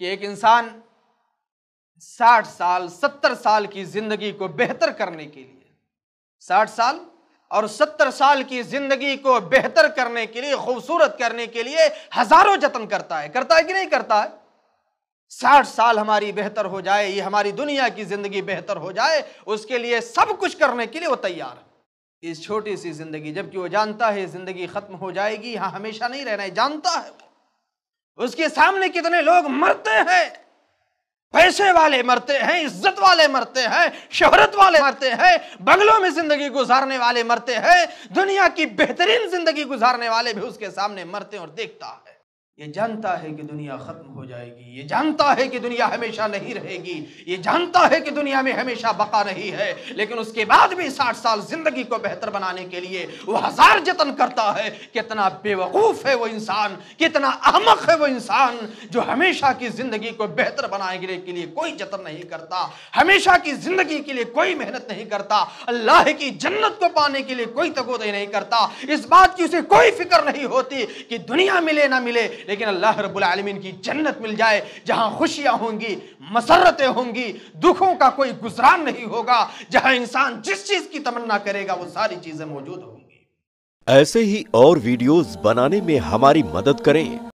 कि एक इंसान साठ साल सत्तर साल की जिंदगी को बेहतर करने के लिए साठ साल और सत्तर साल की जिंदगी को बेहतर करने के लिए खूबसूरत करने के लिए हजारों जतन करता है करता है कि नहीं करता है साठ साल हमारी बेहतर हो जाए ये हमारी दुनिया की जिंदगी बेहतर हो जाए उसके लिए सब कुछ करने के लिए वो तैयार है इस छोटी सी जिंदगी जबकि वो जानता है जिंदगी खत्म हो जाएगी यहाँ हमेशा नहीं रहना है जानता है उसके सामने कितने लोग मरते हैं पैसे वाले मरते हैं इज्जत वाले मरते हैं शोहरत वाले मरते हैं बंगलों में जिंदगी गुजारने वाले मरते हैं दुनिया की बेहतरीन जिंदगी गुजारने वाले भी उसके सामने मरते और देखता है ये जानता है कि दुनिया ख़त्म हो जाएगी ये जानता है कि दुनिया हमेशा नहीं रहेगी ये जानता है कि दुनिया में हमेशा बका नहीं है लेकिन उसके बाद भी साठ साल ज़िंदगी को बेहतर बनाने के लिए वो हज़ार जतन करता है कितना बेवकूफ़ है वो इंसान कितना अहमक है वो इंसान जो हमेशा की ज़िंदगी को बेहतर बनाने के लिए कोई जतन नहीं करता हमेशा की ज़िंदगी के लिए कोई मेहनत नहीं करता अल्लाह की जन्नत को पाने के लिए कोई तगोदय नहीं करता इस बात की उसे कोई फिक्र नहीं होती कि दुनिया मिले ना मिले लेकिन अल्लाह रब्बुल आलमीन की जन्नत मिल जाए जहाँ खुशियाँ होंगी मसरतें होंगी दुखों का कोई गुजरान नहीं होगा जहाँ इंसान जिस चीज़ की तमन्ना करेगा वो सारी चीज़ें मौजूद होंगी ऐसे ही और वीडियोस बनाने में हमारी मदद करें